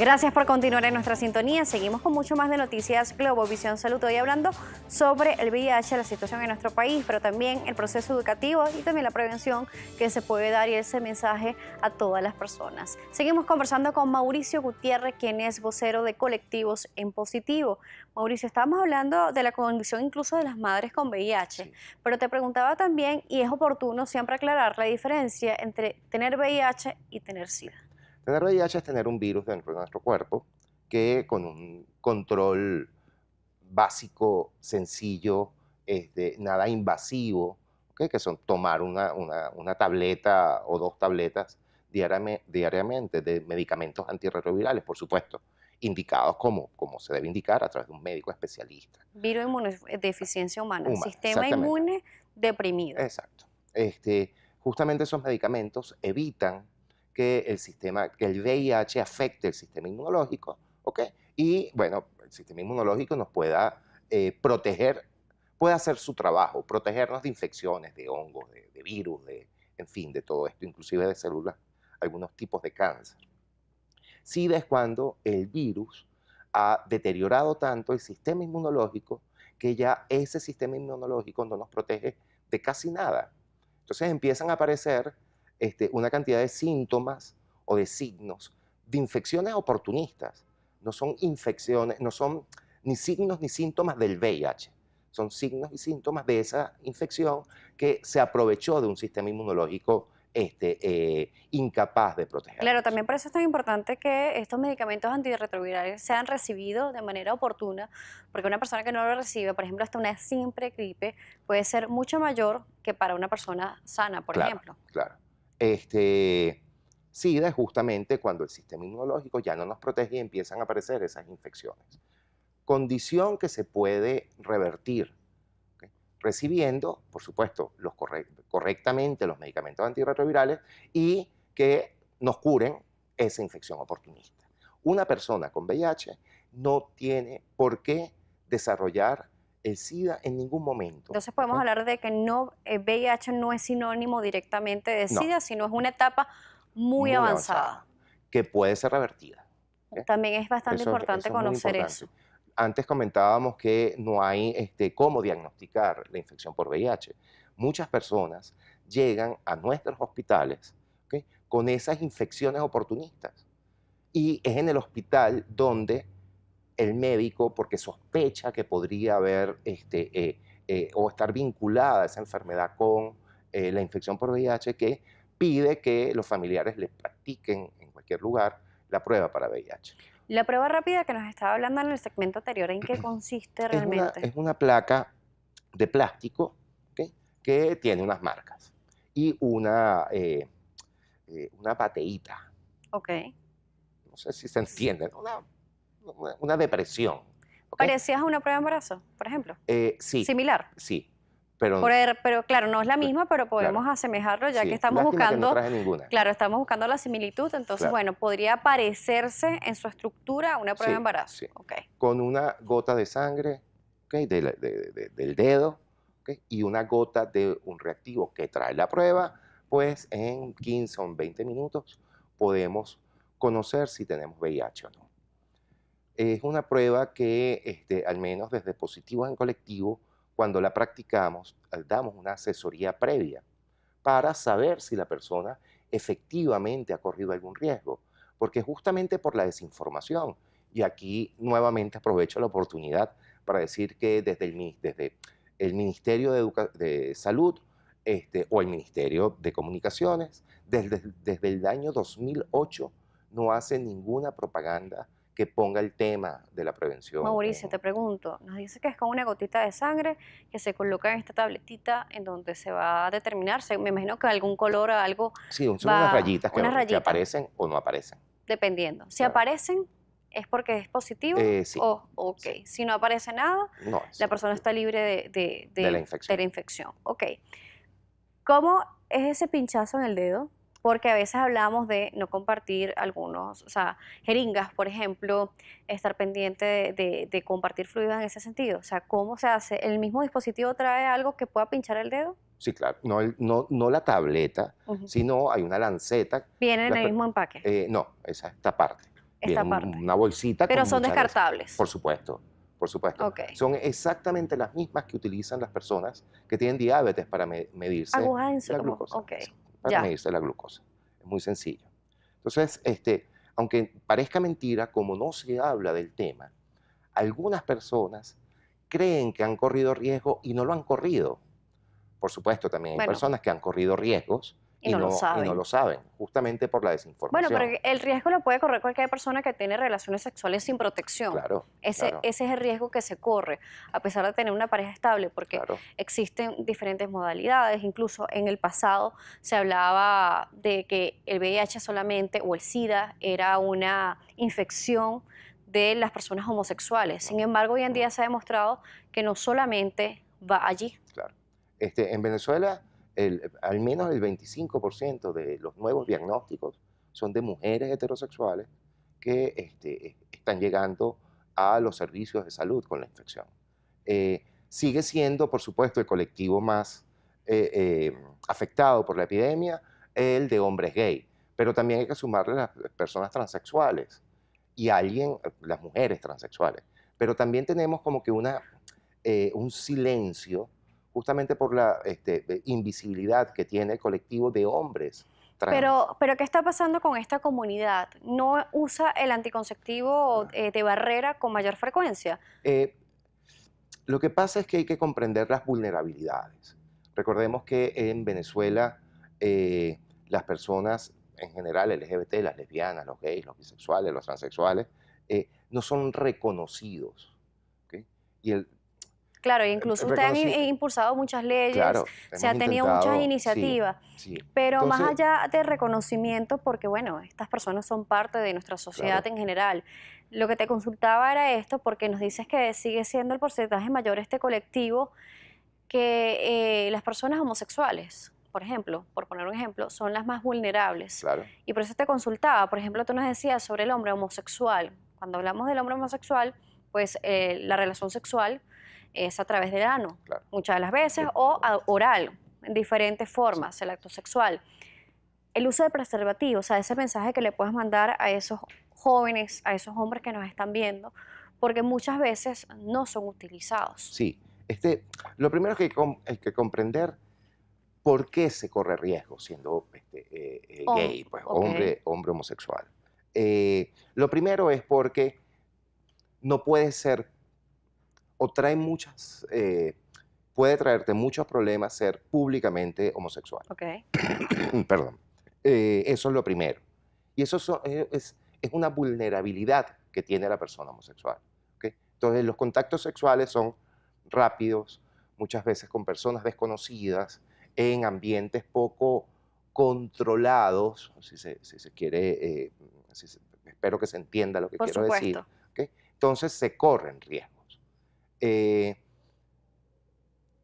Gracias por continuar en nuestra sintonía. Seguimos con mucho más de noticias Globovisión Salud. Hoy hablando sobre el VIH, la situación en nuestro país, pero también el proceso educativo y también la prevención que se puede dar y ese mensaje a todas las personas. Seguimos conversando con Mauricio Gutiérrez, quien es vocero de Colectivos en Positivo. Mauricio, estábamos hablando de la condición incluso de las madres con VIH, pero te preguntaba también, y es oportuno siempre aclarar la diferencia entre tener VIH y tener SIDA. Tener VIH es tener un virus dentro de nuestro cuerpo que con un control básico, sencillo, este, nada invasivo, que son tomar una, tableta o dos tabletas diariamente de medicamentos antirretrovirales, por supuesto, indicados como, como se debe indicar a través de un médico especialista. Virus inmunodeficiencia eh, humana, humana sistema inmune deprimido. Exacto. Este, justamente esos medicamentos evitan que el sistema, que el VIH afecte el sistema inmunológico, ¿ok? Y bueno, el sistema inmunológico nos pueda eh, proteger, pueda hacer su trabajo, protegernos de infecciones, de hongos, de, virus, de, en fin, de todo esto, inclusive de células, algunos tipos de cáncer. SIDA es cuando el virus ha deteriorado tanto el sistema inmunológico que ya ese sistema inmunológico no nos protege de casi nada. Entonces empiezan a aparecer este, una cantidad de síntomas o de signos de infecciones oportunistas. No son infecciones, no son ni signos ni síntomas del VIH. Son signos y síntomas de esa infección que se aprovechó de un sistema inmunológico este, eh, incapaz de proteger. Claro, también por eso es tan importante que estos medicamentos antirretrovirales sean recibidos de manera oportuna, porque una persona que no lo recibe, por ejemplo, hasta una simple gripe, puede ser mucho mayor que para una persona sana, por ejemplo. Claro. Este, SIDA es justamente cuando el sistema inmunológico ya no nos protege y empiezan a aparecer esas infecciones. Condición que se puede revertir, recibiendo, por supuesto, los correctamente los medicamentos antirretrovirales y que nos curen esa infección oportunista. Una persona con VIH no tiene por qué desarrollar el SIDA en ningún momento. Entonces podemos hablar de que no el eh, VIH no es sinónimo directamente de SIDA, sino es una etapa muy, avanzada. Que puede ser revertida. También es bastante importante conocer eso. Antes comentábamos que no hay este, cómo diagnosticar la infección por VIH. Muchas personas llegan a nuestros hospitales con esas infecciones oportunistas. Y es en el hospital donde el médico porque sospecha que podría haber este, eh, eh, o estar vinculada esa enfermedad con eh, la infección por VIH, que pide que los familiares les practiquen en cualquier lugar la prueba para VIH. La prueba rápida que nos estaba hablando en el segmento anterior, ¿en qué consiste realmente? Es una, placa de plástico que tiene unas marcas y una, pateíta. una Ok. No sé si se entiende. ¿No? una depresión. Parecías ¿Parecías una prueba de embarazo, por ejemplo? Eh, sí. ¿Similar? Sí. Pero, claro, no es la misma, pero podemos asemejarlo ya que estamos buscando... claro, estamos buscando la similitud, entonces, bueno, podría parecerse en su estructura una prueba de embarazo. Sí. Con una gota de sangre del dedo y una gota de un reactivo que trae la prueba, pues en 15 o 20 minutos podemos conocer si tenemos VIH o no es una prueba que, este, al menos desde Positivo en Colectivo, cuando la practicamos, damos una asesoría previa para saber si la persona efectivamente ha corrido algún riesgo, porque justamente por la desinformación, y aquí nuevamente aprovecho la oportunidad para decir que desde el, desde el Ministerio de, Salud este, o el Ministerio de Comunicaciones, desde, desde el año 2008 no hace ninguna propaganda que ponga el tema de la prevención. Mauricio, te eh, pregunto, nos dice que es con una gotita de sangre que se coloca en esta tabletita en donde se va a determinar, me imagino que algún color o algo. Sí, son va, unas rayitas que, aparecen o no aparecen. Dependiendo. Si aparecen, ¿Es porque es positivo? Eh, o, ok. Si no aparece nada, la persona está libre de, la infección. de la infección. Ok. ¿Cómo es ese pinchazo en el dedo? porque a veces hablamos de no compartir algunos, o sea, jeringas, por ejemplo, estar pendiente de, compartir fluidos en ese sentido. O sea, ¿cómo se hace? ¿El mismo dispositivo trae algo que pueda pinchar el dedo? Sí, claro, no, no, no la tableta, sino hay una lanceta. ¿Viene en el mismo empaque? Eh, no, esa, esta parte. Esta parte. Una bolsita. Pero son descartables. por supuesto por supuesto. Son exactamente las mismas que utilizan las personas que tienen diabetes para medirse Aguja en su, la glucosa para medirse la glucosa. Es muy sencillo. Entonces, este, aunque parezca mentira, como no se habla del tema, algunas personas creen que han corrido riesgo y no lo han corrido. Por supuesto, también hay personas que han corrido riesgos y, no lo no, lo saben, justamente por la desinformación. Bueno, pero el riesgo lo puede correr cualquier persona que tiene relaciones sexuales sin protección. Claro, ese, ese es el riesgo que se corre, a pesar de tener una pareja estable, porque existen diferentes modalidades. Incluso en el pasado se hablaba de que el VIH solamente o el SIDA era una infección de las personas homosexuales. Sin embargo, hoy en día se ha demostrado que no solamente va allí. Claro. Este, en Venezuela al menos el 25% de los nuevos diagnósticos son de mujeres heterosexuales que este, están llegando a los servicios de salud con la infección. Eh, sigue siendo, por supuesto, el colectivo más eh, eh, afectado por la epidemia, el de hombres gay, pero también hay que sumarle las personas transexuales y alguien, las mujeres transexuales. Pero también tenemos como que una, un silencio justamente por la este, invisibilidad que tiene el colectivo de hombres. Trans. Pero, pero ¿qué está pasando con esta comunidad? ¿No usa el anticonceptivo eh, de barrera con mayor frecuencia? Eh, lo que pasa es que hay que comprender las vulnerabilidades. Recordemos que en Venezuela eh, las personas en general, LGBT, las lesbianas, los gays, los bisexuales, los transexuales, no son reconocidos. Y el Claro, incluso usted ha impulsado muchas leyes, se ha tenido muchas iniciativas, pero más allá de reconocimiento, porque bueno, estas personas son parte de nuestra sociedad en general. Lo que te consultaba era esto, porque nos dices que sigue siendo el porcentaje mayor este colectivo que eh, las personas homosexuales, por ejemplo, por poner un ejemplo, son las más vulnerables. Y por eso te consultaba, por ejemplo, tú nos decías sobre el hombre homosexual. Cuando hablamos del hombre homosexual, pues eh, la relación sexual es a través del ano, muchas de las veces, o oral, en diferentes formas, el acto sexual. El uso de preservativos, o ese mensaje que le puedes mandar a esos jóvenes, a esos hombres que nos están viendo, porque muchas veces no son utilizados. Sí, este, lo primero que hay, que comprender por qué se corre riesgo siendo este, eh, eh, oh, gay, pues, hombre, hombre homosexual. Eh, lo primero es porque no puede ser o trae muchas, eh, puede traerte muchos problemas ser públicamente homosexual. Ok. Perdón. Eh, eso es lo primero. Y eso eh, es, una vulnerabilidad que tiene la persona homosexual. ¿okay? Entonces, los contactos sexuales son rápidos, muchas veces con personas desconocidas, en ambientes poco controlados, si se, quiere, espero que se entienda lo que quiero decir. ¿okay? Entonces, se corren riesgos. Eh,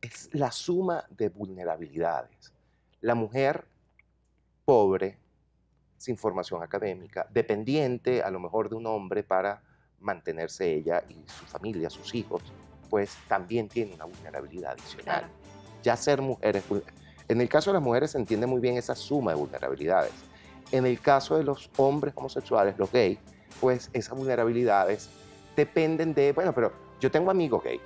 es la suma de vulnerabilidades. La mujer pobre, sin formación académica, dependiente a lo mejor de un hombre para mantenerse ella y su familia, sus hijos, pues también tiene una vulnerabilidad adicional. Ya ser mujer pues, En el caso de las mujeres se entiende muy bien esa suma de vulnerabilidades. En el caso de los hombres homosexuales, los gays, pues esas vulnerabilidades dependen de, bueno, pero yo tengo amigos gay.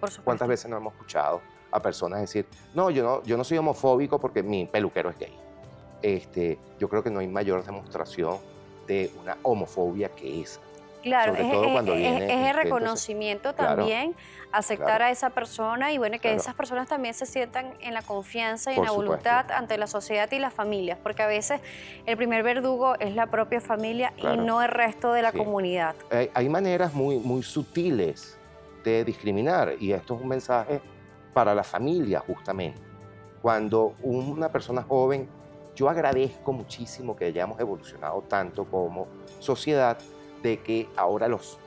Por ¿Cuántas veces no hemos escuchado a personas decir, no, yo no, yo no soy homofóbico porque mi peluquero es gay? Este, yo creo que no hay mayor demostración de una homofobia que esa. Claro, es, el reconocimiento también, aceptar a esa persona y bueno, que esas personas también se sientan en la confianza y en la voluntad ante la sociedad y las familias, porque a veces el primer verdugo es la propia familia y no el resto de la comunidad. Hay, maneras muy, muy sutiles de discriminar y esto es un mensaje para la familia justamente. Cuando una persona joven, yo agradezco muchísimo que hayamos evolucionado tanto como sociedad de que ahora las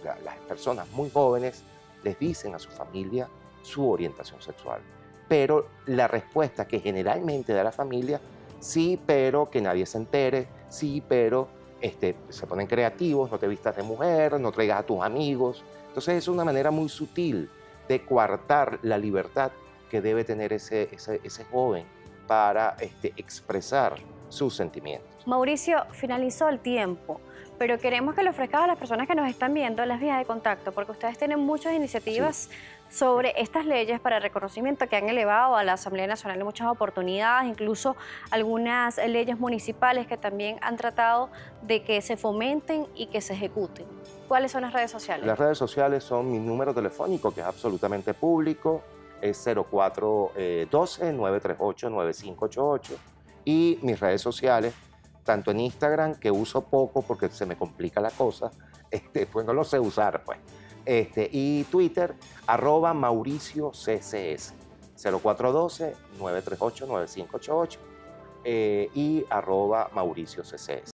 personas muy jóvenes les dicen a su familia su orientación sexual. Pero la respuesta que generalmente da la familia, sí, pero que nadie se entere, sí, pero este, se ponen creativos, no te vistas de mujer, no traigas a tus amigos. Entonces es una manera muy sutil de coartar la libertad que debe tener ese, ese, joven para este, expresar sus sentimientos. Mauricio, finalizó el tiempo, pero queremos que le ofrezcan a las personas que nos están viendo las vías de contacto, porque ustedes tienen muchas iniciativas sobre estas leyes para reconocimiento que han elevado a la Asamblea Nacional muchas oportunidades, incluso algunas leyes municipales que también han tratado de que se fomenten y que se ejecuten. ¿Cuáles son las redes sociales? Las redes sociales son mi número telefónico, que es absolutamente público, es 0412-938-9588, eh, y mis redes sociales tanto en Instagram, que uso poco porque se me complica la cosa, este, pues no lo sé usar, pues. Este, y Twitter, arroba Mauricio CCS, 0412-938-9588 eh, y arroba Mauricio CCS.